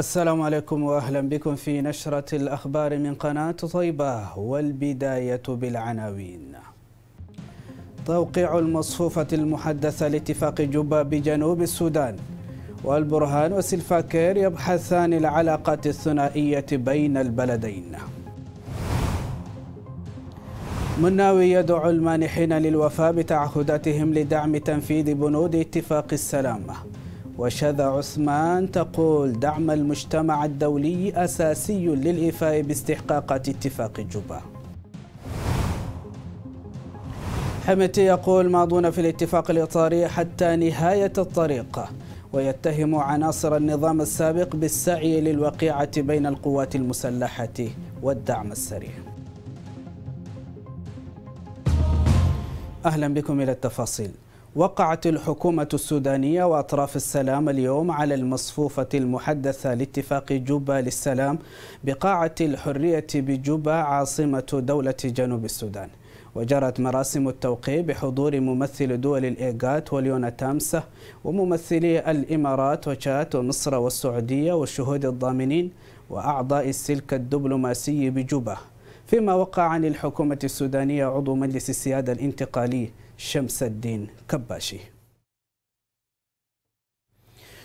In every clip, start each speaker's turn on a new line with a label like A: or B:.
A: السلام عليكم واهلا بكم في نشره الاخبار من قناه طيبه والبدايه بالعناوين. توقيع المصفوفه المحدثه لاتفاق جوبا بجنوب السودان والبرهان وسلفاكير يبحثان العلاقات الثنائيه بين البلدين. مناوي يدعو المانحين للوفاء بتعهداتهم لدعم تنفيذ بنود اتفاق السلام وشذا عثمان تقول دعم المجتمع الدولي أساسي للإيفاء باستحقاقات اتفاق جوبا حمتي يقول ماضون في الاتفاق الإطاري حتى نهاية الطريق ويتهم عناصر النظام السابق بالسعي للوقيعة بين القوات المسلحة والدعم السريع أهلا بكم إلى التفاصيل وقعت الحكومة السودانية وأطراف السلام اليوم على المصفوفة المحدثة لاتفاق جوبا للسلام بقاعة الحرية بجوبا عاصمة دولة جنوب السودان وجرت مراسم التوقيع بحضور ممثل دول الإيغات وليونا تامسة وممثلي الإمارات وشات ومصر والسعودية والشهود الضامنين وأعضاء السلك الدبلوماسي بجوبا فيما وقع عن الحكومة السودانية عضو مجلس السيادة الانتقالي شمس الدين كباشي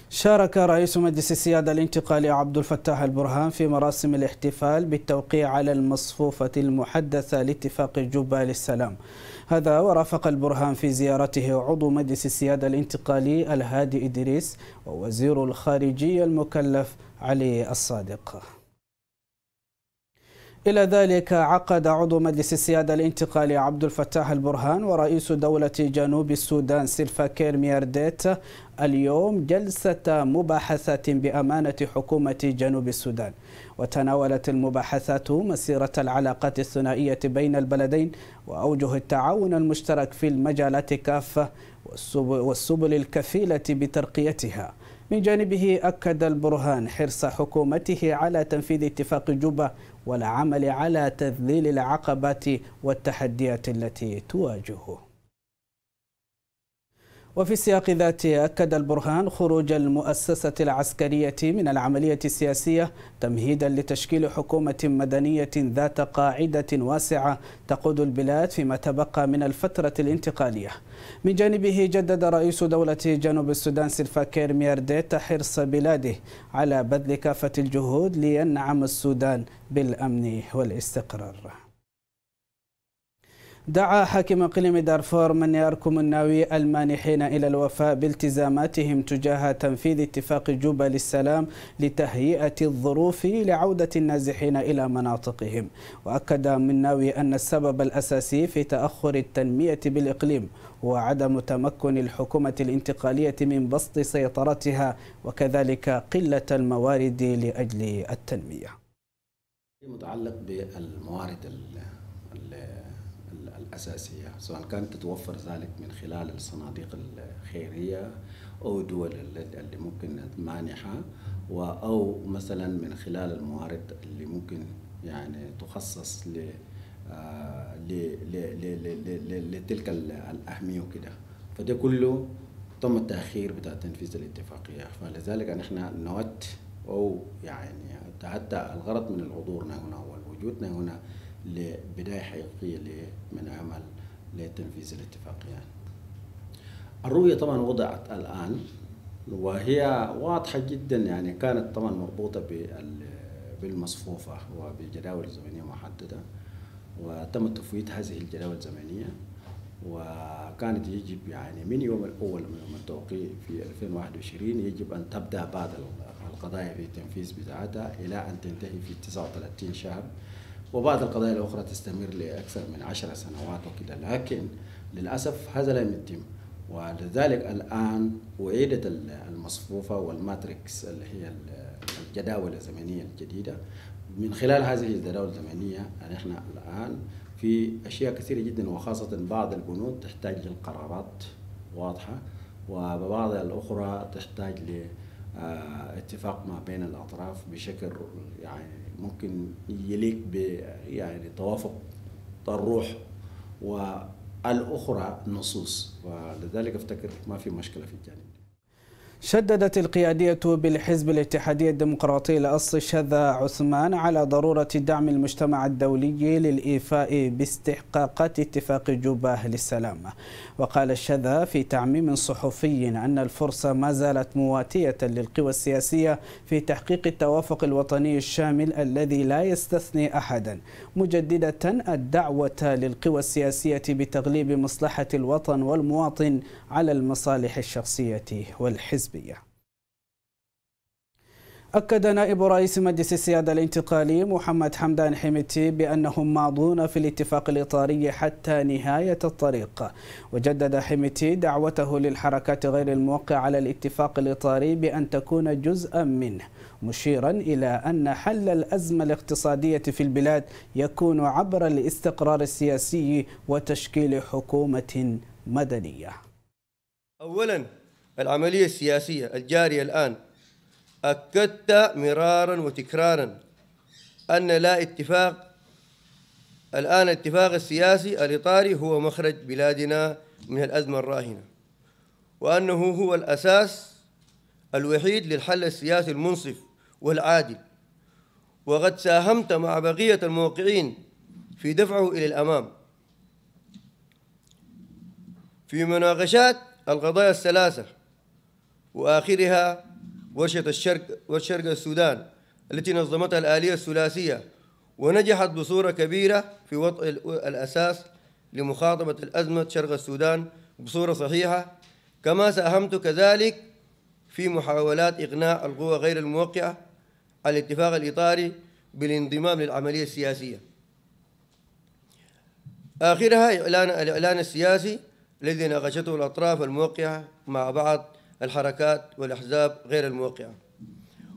A: شارك رئيس مجلس السيادة الانتقالي عبد الفتاح البرهان في مراسم الاحتفال بالتوقيع على المصفوفة المحدثة لاتفاق جبال للسلام هذا ورافق البرهان في زيارته عضو مجلس السيادة الانتقالي الهادي إدريس ووزير الخارجية المكلف علي الصادق إلى ذلك عقد عضو مجلس السيادة الانتقالي عبد الفتاح البرهان ورئيس دولة جنوب السودان سيلفا كير ميرديت اليوم جلسة مباحثة بأمانة حكومة جنوب السودان وتناولت المباحثات مسيرة العلاقات الثنائية بين البلدين وأوجه التعاون المشترك في المجالات كافة والسبل الكفيلة بترقيتها من جانبه أكد البرهان حرص حكومته على تنفيذ اتفاق جوبا والعمل على تذليل العقبات والتحديات التي تواجهه وفي السياق ذاته أكد البرهان خروج المؤسسة العسكرية من العملية السياسية تمهيدا لتشكيل حكومة مدنية ذات قاعدة واسعة تقود البلاد فيما تبقى من الفترة الانتقالية من جانبه جدد رئيس دولة جنوب السودان سلفاكير ميرديت حرص بلاده على بذل كافة الجهود لينعم السودان بالأمن والاستقرار دعا حاكم اقليم دارفور من يركم الناوي المانحين الى الوفاء بالتزاماتهم تجاه تنفيذ اتفاق جوبا للسلام لتهيئه الظروف لعوده النازحين الى مناطقهم واكد من ناوي ان السبب الاساسي في تاخر التنميه بالاقليم هو عدم تمكن الحكومه الانتقاليه من بسط سيطرتها وكذلك قله الموارد لاجل
B: التنميه متعلق بالموارد الأساسية سواء كانت تتوفر ذلك من خلال الصناديق الخيرية أو دول اللي ممكن مانحة أو مثلا من خلال الموارد اللي ممكن يعني تخصص لتلك الأهمية وكده فده كله تم التأخير بتاع تنفيذ الاتفاقية فلذلك نحن نود أو يعني حتى الغرض من الحضور هنا والوجودنا هنا لبداية حقيقية من عمل لتنفيذ الاتفاقيات الرؤية طبعا وضعت الآن وهي واضحة جدا يعني كانت طبعا مربوطة بالمصفوفة وبجداول زمنية محددة وتم تفويت هذه الجداول الزمنية وكانت يجب يعني من يوم الأول من يوم التوقيع في 2021 يجب أن تبدأ بعض القضايا في التنفيذ بتاعتها إلى أن تنتهي في 39 شهر وبعض القضايا الأخرى تستمر لأكثر من عشر سنوات وكذا لكن للأسف هذا لم يتم ولذلك الآن أعيدت المصفوفة والماتريكس اللي هي الجداول الزمنية الجديدة من خلال هذه الجداول الزمنية نحن الآن في أشياء كثيرة جدا وخاصة بعض البنود تحتاج للقرارات واضحة وبعض الأخرى تحتاج ل آه، اتفاق ما بين الاطراف بشكل يعني ممكن يليق ب يعني توافق الروح والاخرى نصوص ولذلك افتكر ما في مشكله في الجانب
A: شددت القيادية بالحزب الاتحادي الديمقراطي الأصل شذا عثمان على ضرورة دعم المجتمع الدولي للإيفاء باستحقاقات اتفاق جوباه للسلام وقال الشذا في تعميم صحفي أن الفرصة ما زالت مواتية للقوى السياسية في تحقيق التوافق الوطني الشامل الذي لا يستثني أحدا مجددة الدعوة للقوى السياسية بتغليب مصلحة الوطن والمواطن على المصالح الشخصية والحزب الحزبية أكد نائب رئيس مجلس السيادة الانتقالي محمد حمدان حميتي بأنهم ماضون في الاتفاق الإطاري حتى نهاية الطريق وجدد حميتي دعوته للحركات غير الموقعة على الاتفاق الإطاري بأن تكون جزءا منه مشيرا إلى أن حل الأزمة الاقتصادية في البلاد يكون عبر الاستقرار السياسي وتشكيل حكومة مدنية
C: أولا العملية السياسية الجارية الآن أكدت مرارا وتكرارا أن لا اتفاق الآن الاتفاق السياسي الإطاري هو مخرج بلادنا من الأزمة الراهنة وأنه هو الأساس الوحيد للحل السياسي المنصف والعادل وقد ساهمت مع بقية الموقعين في دفعه إلى الأمام في مناقشات القضايا الثلاثة وآخرها ورشة الشرق والشرق السودان التي نظمتها الآلية الثلاثية ونجحت بصورة كبيرة في وضع الأساس لمخاطبة الأزمة شرق السودان بصورة صحيحة كما ساهمت كذلك في محاولات إقناع القوى غير الموقعة على الاتفاق الإطاري بالانضمام للعملية السياسية آخرها إعلان الإعلان السياسي الذي ناقشته الأطراف الموقعة مع بعض الحركات والأحزاب غير الموقعة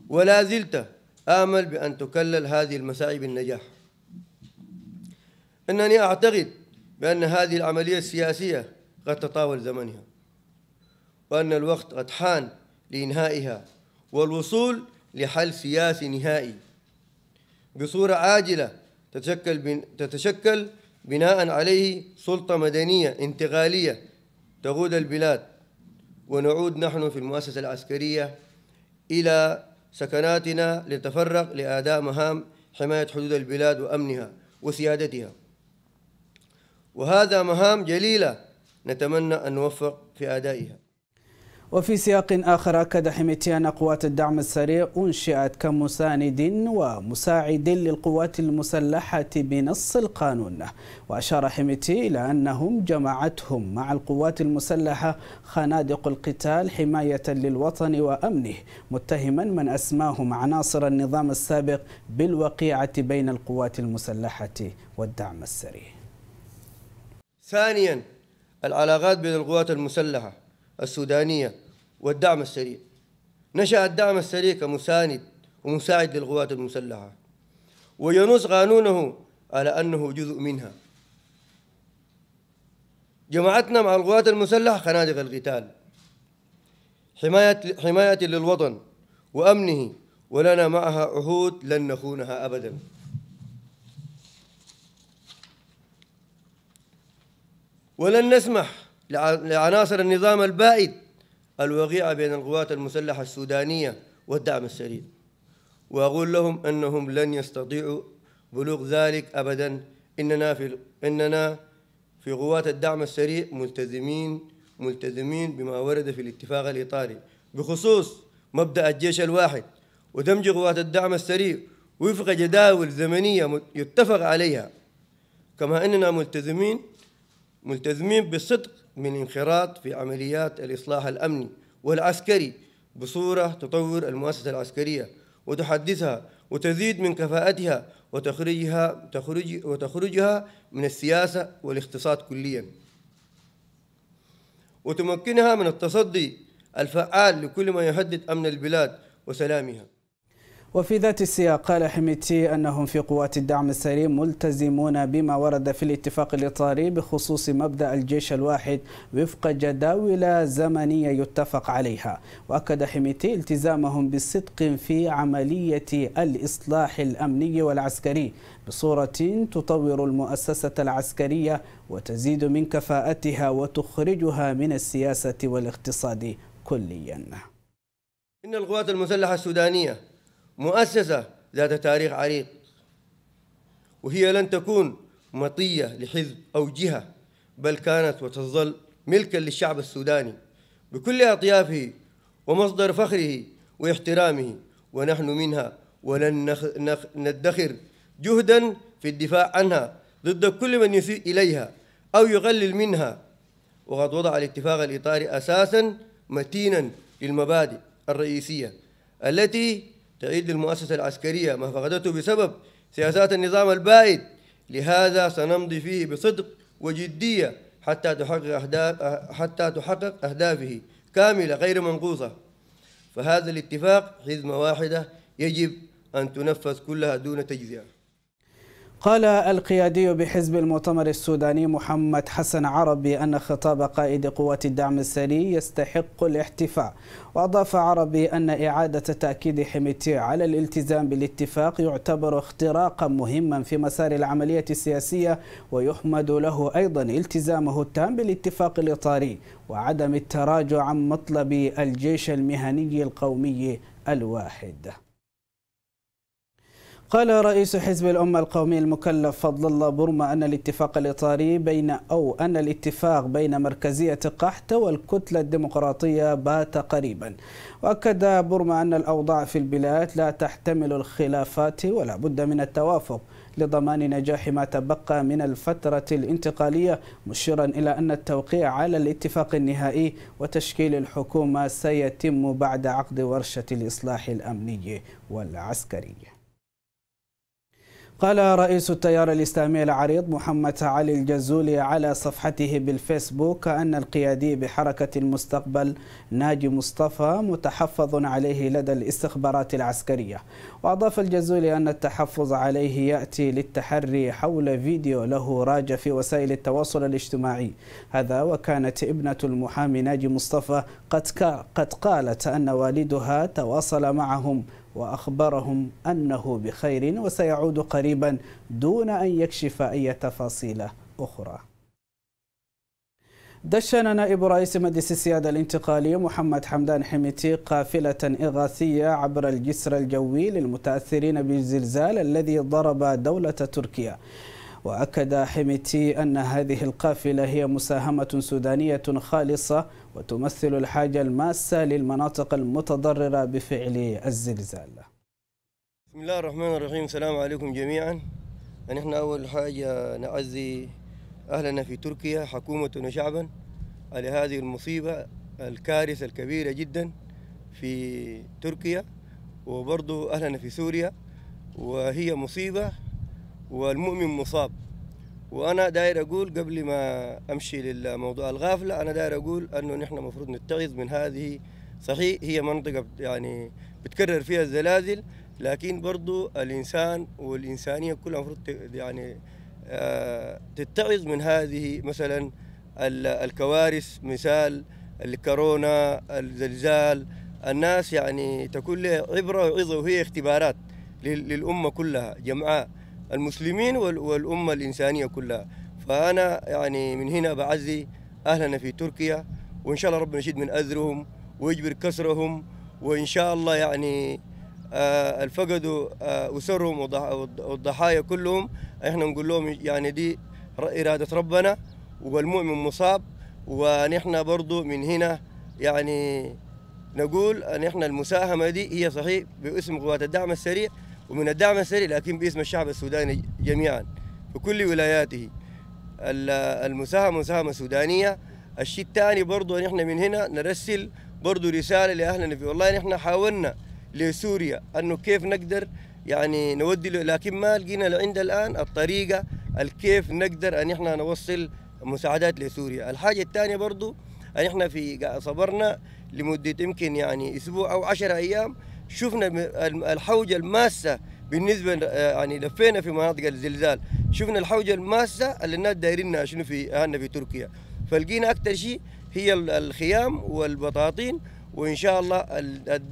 C: ولا زلت آمل بأن تكلل هذه المساعي بالنجاح أنني أعتقد بأن هذه العملية السياسية قد تطاول زمنها وأن الوقت قد حان لإنهائها والوصول لحل سياسي نهائي بصورة عاجلة تتشكل بن تتشكل بناء عليه سلطة مدنية انتقالية تقود البلاد ونعود نحن في المؤسسة العسكرية إلى سكناتنا لنتفرغ لأداء مهام حماية حدود البلاد وأمنها وسيادتها وهذا مهام جليلة نتمنى أن نوفق في أدائها
A: وفي سياق آخر أكد حميتي أن قوات الدعم السريع أنشئت كمساند ومساعد للقوات المسلحة بنص القانون وأشار حميتي إلى أنهم جمعتهم مع القوات المسلحة خنادق القتال حماية للوطن وأمنه متهما من أسماهم عناصر النظام السابق بالوقيعة بين القوات المسلحة والدعم السريع
C: ثانيا العلاقات بين القوات المسلحة السودانية والدعم السريع نشأ الدعم السريع كمساند ومساعد للقوات المسلحة وينص قانونه على أنه جزء منها جماعتنا مع القوات المسلحة خنادق القتال حماية, حماية للوطن وأمنه ولنا معها عهود لن نخونها أبدا ولن نسمح لعناصر النظام البائد الوقيعة بين القوات المسلحة السودانية والدعم السريع وأقول لهم أنهم لن يستطيعوا بلوغ ذلك أبدا إننا في إننا في قوات الدعم السريع ملتزمين ملتزمين بما ورد في الاتفاق الإطاري بخصوص مبدأ الجيش الواحد ودمج قوات الدعم السريع وفق جداول زمنية يتفق عليها كما أننا ملتزمين ملتزمين بالصدق من انخراط في عمليات الإصلاح الأمني والعسكري بصورة تطور المؤسسة العسكرية وتحدثها وتزيد من كفاءتها وتخرجها تخرج وتخرجها من السياسة والاقتصاد كليا وتمكنها من التصدي الفعال لكل ما يهدد أمن البلاد وسلامها
A: وفي ذات السياق قال حميتي أنهم في قوات الدعم السري ملتزمون بما ورد في الاتفاق الإطاري بخصوص مبدأ الجيش الواحد وفق جداول زمنية يتفق عليها وأكد حميتي التزامهم بالصدق في عملية الإصلاح الأمني والعسكري بصورة تطور المؤسسة العسكرية وتزيد من كفاءتها وتخرجها من السياسة والاقتصاد كليا
C: إن القوات المسلحة السودانية مؤسسة ذات تاريخ عريق وهي لن تكون مطية لحزب أو جهة بل كانت وتظل ملكا للشعب السوداني بكل أطيافه ومصدر فخره واحترامه ونحن منها ولن نخ نخ ندخر جهدا في الدفاع عنها ضد كل من يسيء إليها أو يقلل منها وقد وضع الاتفاق الإطاري أساسا متينا للمبادئ الرئيسية التي تأييد المؤسسة العسكرية ما فقدته بسبب سياسات النظام البائد لهذا سنمضي فيه بصدق وجدية حتى تحقق أهداف حتى تحقق أهدافه كاملة غير منقوصة فهذا الاتفاق حزمة واحدة يجب أن تنفذ كلها دون تجزئة
A: قال القيادي بحزب المؤتمر السوداني محمد حسن عربي أن خطاب قائد قوات الدعم السري يستحق الاحتفاء وأضاف عربي أن إعادة تأكيد حميتي على الالتزام بالاتفاق يعتبر اختراقا مهما في مسار العملية السياسية ويحمد له أيضا التزامه التام بالاتفاق الإطاري وعدم التراجع عن مطلب الجيش المهني القومي الواحد قال رئيس حزب الأمة القومي المكلف فضل الله برما أن الاتفاق الإطاري بين أو أن الاتفاق بين مركزية قحط والكتلة الديمقراطية بات قريبا وأكد برما أن الأوضاع في البلاد لا تحتمل الخلافات ولا بد من التوافق لضمان نجاح ما تبقى من الفترة الانتقالية مشيرا إلى أن التوقيع على الاتفاق النهائي وتشكيل الحكومة سيتم بعد عقد ورشة الإصلاح الأمني والعسكري قال رئيس التيار الإسلامي العريض محمد علي الجزولي على صفحته بالفيسبوك أن القيادي بحركة المستقبل ناجي مصطفى متحفظ عليه لدى الاستخبارات العسكرية وأضاف الجزولي أن التحفظ عليه يأتي للتحري حول فيديو له راج في وسائل التواصل الاجتماعي هذا وكانت ابنة المحامي ناجي مصطفى قد, قد قالت أن والدها تواصل معهم وأخبرهم أنه بخير وسيعود قريبا دون أن يكشف أي تفاصيل أخرى دشن نائب رئيس مجلس السيادة الانتقالي محمد حمدان حميتي قافلة إغاثية عبر الجسر الجوي للمتأثرين بالزلزال الذي ضرب دولة تركيا وأكد حميتي أن هذه القافلة هي مساهمة سودانية خالصة وتمثل الحاجة الماسة للمناطق المتضررة بفعل الزلزال
C: بسم الله الرحمن الرحيم السلام عليكم جميعا نحن أول حاجة نعزي أهلنا في تركيا حكومة وشعبا على هذه المصيبة الكارثة الكبيرة جدا في تركيا وبرضو أهلنا في سوريا وهي مصيبة والمؤمن مصاب وانا داير اقول قبل ما امشي للموضوع الغافله انا داير اقول انه نحن المفروض نتخذ من هذه صحيح هي منطقه يعني بتكرر فيها الزلازل لكن برضو الانسان والانسانيه كلها المفروض يعني آه، تتعظ من هذه مثلا الكوارث مثال الكورونا الزلزال الناس يعني تكون لها عبره وعظه وهي اختبارات للامه كلها جمعاء المسلمين والأمة الإنسانية كلها فأنا يعني من هنا بعزي أهلنا في تركيا وإن شاء الله ربنا يشد من أذرهم ويجبر كسرهم وإن شاء الله يعني آه، الفقدوا أسرهم آه، والضحايا كلهم إحنا نقول لهم يعني دي إرادة ربنا والمؤمن مصاب ونحن برضو من هنا يعني نقول أن إحنا المساهمة دي هي صحيح باسم قوات الدعم السريع ومن الدعم السري لكن باسم الشعب السوداني جميعا في كل ولاياته المساهمة مساهمة سودانية الشيء الثاني برضه نحن من هنا نرسل برضه رسالة لأهلنا في والله نحن حاولنا لسوريا أنه كيف نقدر يعني نودي لكن ما لقينا عند الآن الطريقة الكيف نقدر أن احنا نوصل مساعدات لسوريا الحاجة الثانية برضو أن نحن في صبرنا لمدة يمكن يعني أسبوع أو عشر أيام شفنا الحوجه الماسه بالنسبه آه، يعني لفينا في مناطق الزلزال شفنا الحوجه الماسه اللي الناس دايرينها شنو في اهلنا في تركيا فلقينا اكثر شيء هي الخيام والبطاطين وان شاء الله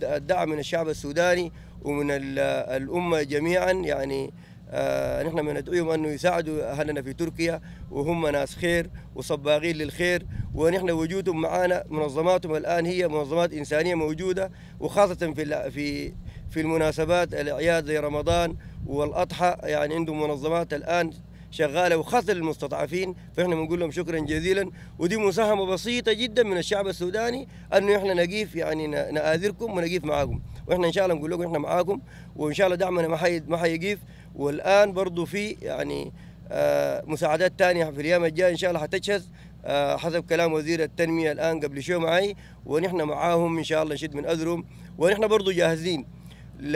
C: الدعم من الشعب السوداني ومن الامه جميعا يعني آه، نحن من ندعوهم انه يساعدوا اهلنا في تركيا وهم ناس خير وصباغين للخير ونحن وجودهم معنا منظماتهم الان هي منظمات انسانيه موجوده وخاصه في في في المناسبات الاعياد زي رمضان والاضحى يعني عندهم منظمات الان شغاله وخاصه للمستضعفين فنحن بنقول لهم شكرا جزيلا ودي مساهمه بسيطه جدا من الشعب السوداني انه احنا نقيف يعني نآذركم ونقيف معاكم واحنا ان شاء الله نقول لكم احنا معاكم وان شاء الله دعمنا ما ما حيقيف والان برضه في يعني آه، مساعدات ثانيه في الايام الجايه ان شاء الله حتجهز آه، حسب كلام وزير التنميه الان قبل شوي معي ونحن معاهم ان شاء الله نشد من اذرهم ونحن برضه جاهزين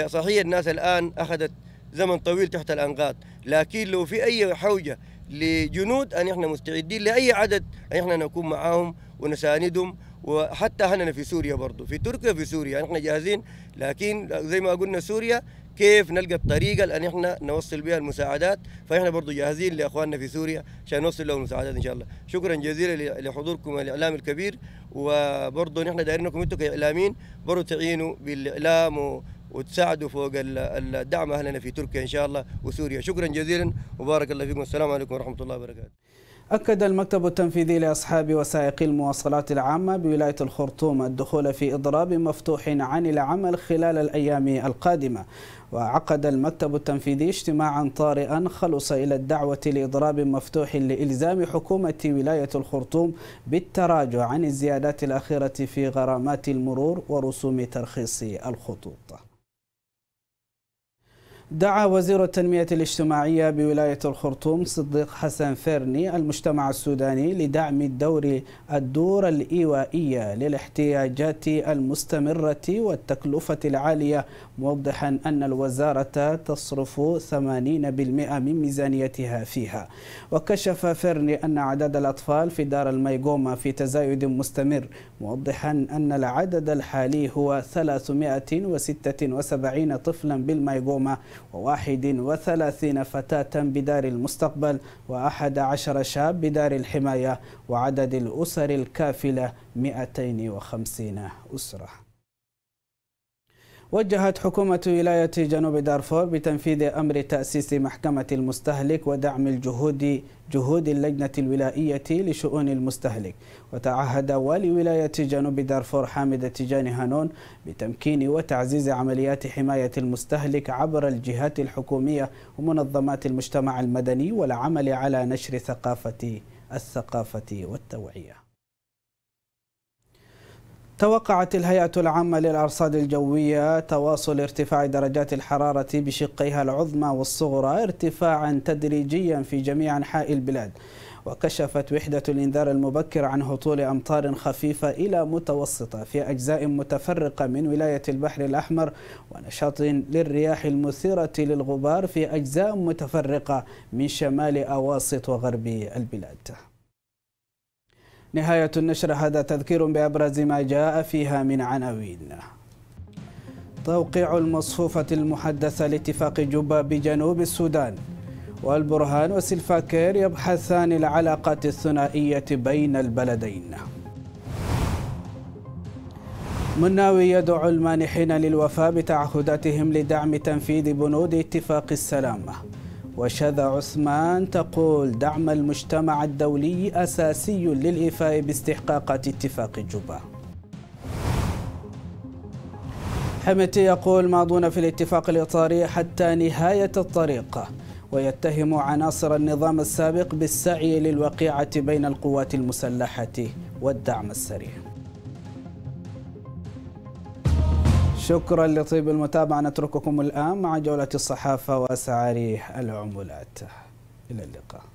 C: صحيح الناس الان اخذت زمن طويل تحت الانقاض لكن لو في اي حوجه لجنود ان احنا مستعدين لاي عدد ان احنا نكون معاهم ونساندهم وحتى هنا في سوريا برضه في تركيا في سوريا يعني احنا جاهزين لكن زي ما قلنا سوريا كيف نلقى الطريقه لان احنا نوصل بها المساعدات فاحنا برضه جاهزين لاخواننا في سوريا عشان نوصل لهم المساعدات ان شاء الله شكرا جزيلا لحضوركم الاعلام الكبير وبرضه نحن دايرينكم انتم كاعلاميين برضه تعينوا بالاعلام و... وتساعدوا فوق الدعم اهلنا في تركيا ان شاء الله وسوريا شكرا جزيلا وبارك الله فيكم السلام عليكم ورحمه الله وبركاته
A: أكد المكتب التنفيذي لأصحاب وسائق المواصلات العامة بولاية الخرطوم الدخول في إضراب مفتوح عن العمل خلال الأيام القادمة وعقد المكتب التنفيذي اجتماعا طارئا خلص إلى الدعوة لإضراب مفتوح لإلزام حكومة ولاية الخرطوم بالتراجع عن الزيادات الأخيرة في غرامات المرور ورسوم ترخيص الخطوط دعا وزير التنمية الاجتماعية بولاية الخرطوم صديق حسن فيرني المجتمع السوداني لدعم الدور الدور الإيوائية للاحتياجات المستمرة والتكلفة العالية موضحا أن الوزارة تصرف 80% من ميزانيتها فيها وكشف فيرني أن عدد الأطفال في دار الميقومة في تزايد مستمر موضحا أن العدد الحالي هو 376 طفلا بالميقومة وواحد وثلاثين فتاة بدار المستقبل وأحد عشر شاب بدار الحماية وعدد الأسر الكافلة 250 أسرة وجهت حكومة ولاية جنوب دارفور بتنفيذ أمر تأسيس محكمة المستهلك ودعم الجهود جهود اللجنة الولائية لشؤون المستهلك وتعهد والي ولاية جنوب دارفور حامد تجاني هانون بتمكين وتعزيز عمليات حماية المستهلك عبر الجهات الحكومية ومنظمات المجتمع المدني والعمل على نشر ثقافة الثقافة والتوعية توقعت الهيئة العامة للأرصاد الجوية تواصل ارتفاع درجات الحرارة بشقيها العظمى والصغرى ارتفاعا تدريجيا في جميع أنحاء البلاد وكشفت وحدة الإنذار المبكر عن هطول أمطار خفيفة إلى متوسطة في أجزاء متفرقة من ولاية البحر الأحمر ونشاط للرياح المثيرة للغبار في أجزاء متفرقة من شمال أواسط وغرب البلاد نهاية النشر هذا تذكير بأبرز ما جاء فيها من عناوين توقيع المصفوفة المحدثة لاتفاق جوبا بجنوب السودان والبرهان وسلفاكير يبحثان العلاقات الثنائية بين البلدين مناوي يدعو المانحين للوفاء بتعهداتهم لدعم تنفيذ بنود اتفاق السلام وشذا عثمان تقول دعم المجتمع الدولي أساسي للإيفاء باستحقاقات اتفاق جوبا حمتي يقول ماضون في الاتفاق الإطاري حتى نهاية الطريق ويتهم عناصر النظام السابق بالسعي للوقيعة بين القوات المسلحة والدعم السريع شكرا لطيب المتابعة نترككم الآن مع جولة الصحافة وأسعار العملات إلى اللقاء